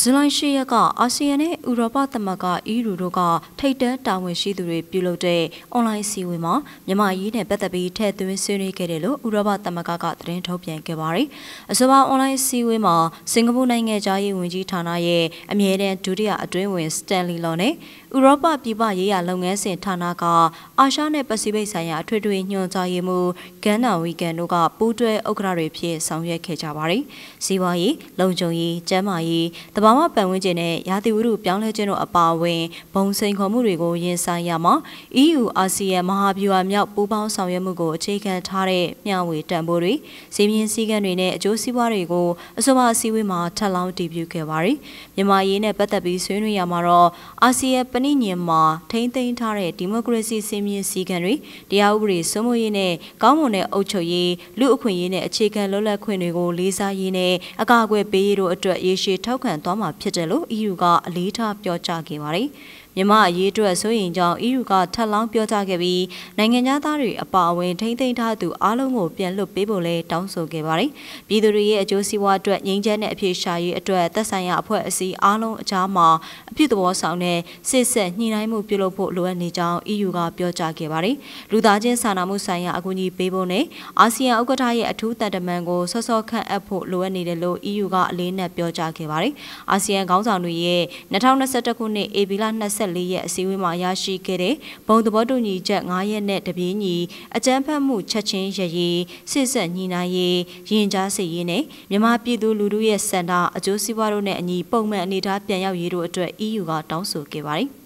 ဇူလိုင်၈ရက်ကအာဆီယံနဲ့ဥရောပသမဂ္ဂ EU တို့ကထိပ်တန်းတာဝန်ရှိသူတွေပြုလုပ်တဲ့အွန်လိုင်းစီဝေးမှာမြန်မာအရေးနဲ့ပတ်သက်ပြီးထည့်သွင်းဆွေးနွေးခဲ့တယ်လို့ဥရောပသမဂ္ဂကသတင်းထုတ်ပြန်ခဲ့ပါတယ်။အဆိုပါအွန်လိုင်းစီဝေးမှာစင်ကာပူနိုင်ငံသားရေးဝန်ကြီးဌာနရဲ့အမြဲတမ်းဒုတိယအတွင်းဝင် စတန်လီလော်နဲ့ဥရောပပြည်ပရေးရာ လုပ်ငန်းစဉ်ဌာနကအာရှနဲ့ပစိဖိတ်ဆိုင်ရာအထွေထွေညွှန်ကြားရေးမှူးဂန်နာဝီကန်တို့ကပူးတွဲဥက္ကဋ္ဌတွေဖြစ်ဆောင်ရွက်ခဲ့ကြပါတယ်။စီးပွားရေး၊လုံခြုံရေး၊ကျန်းမာရေးဘာဝပတ်ဝန်းကျင်နဲ့ရာသီဥတုပြောင်းလဲခြင်းတို့အပါအဝင်ဘုံစိန်ခေါ်မှုတွေကိုရင်ဆိုင်ရမှာ EU ASEAN မဟာဗျူဟာမြောက်ပူးပေါင်းဆောင်ရွက်မှုကိုအခြေခံထားတဲ့မျှဝေတန်ဖိုးတွေဈေးမြင့်စည်းကမ်းတွေနဲ့အကျိုးစီးပွားတွေကိုအစိုးရအစည်းအဝေးမှာထပ်လောင်းတည်ပြုခဲ့ပါတယ်။မြန်မာရေးနဲ့ပတ်သက်ပြီးဆွေးနွေးရမှာတော့ ASEAN ပဏိညင်မှာထိမ့်သိမ်းထားတဲ့ဒီမိုကရေစီဈေးမြင့်စည်းကမ်းတွေတရားဥပဒေစိုးမိုးရေးနဲ့ကောင်းမွန်တဲ့အုပ်ချုပ်ရေးလူအခွင့်အရေးနဲ့အခြေခံလွတ်လပ်ခွင့်တွေကိုလေးစားရေးနဲ့အကာအကွယ်ပေးရေးတို့အတွက်ရေရှည်ထောက်ခံသွားသွားမှာဖြစ်တယ်လို့ EU ကအလေးထားပြောကြားခဲ့ပါတယ်။မြန်မာအရေးအတွက်ဆိုရင်ကြောင့် EU ကထပ်လောင်းပြောကြားခဲ့ပြီးနိုင်ငံသားတွေအပါအဝင်ထိမ့်သိမ်းထားသူအားလုံးကိုပြန်လွတ်ပေးဖို့လည်းတောင်းဆိုခဲ့ပါတယ်။ပြည်သူတွေရဲ့အကျိုးစီးပွားအတွက်ငြိမ်းချမ်းတဲ့အဖြစ်ရှာရေးအတွက်သက်ဆိုင်ရာအဖွဲ့အစည်းအားလုံးအကြားမှာအပြုသဘောဆောင်တဲ့စစ်ဆက်ညှိနှိုင်းမှုပြုလုပ်ဖို့လိုအပ်နေကြောင်း EU ကပြောကြားခဲ့ပါတယ်။လူသားချင်းစာနာမှုဆိုင်ရာအကူအညီပေးဖို့နဲ့အာဆီယံဥက္ကဋ္ဌရဲ့အထူးတန်တမန်ကိုဆော့ဆော့ခန့်အပ်ဖို့လိုအပ်နေတယ်လို့ EU ကအလေးနက်ပြောကြားခဲ့ပါတယ်။အာဆီယံခေါင်းဆောင်တွေရဲ့2021ခုနှစ်ဧပြီလ24ရက်အစည်းအဝေးမှာရရှိခဲ့တဲ့ဘုံသဘောတူညီချက်9ရက်နဲ့တပြင်းညီအကြမ်းဖက်မှုချက်ချင်းရရေးစစ်ဆက်ညီနိုင်ရေးရင်ကြားစေရေးနဲ့မြန်မာပြည်သူလူထုရဲ့စံတာအကျိုးစီးပွားတို့နဲ့အညီပုံမှန်အနေအထားပြန်ရောက်ရေးတို့အတွက် EU ကတောင်းဆိုခဲ့ပါတယ်။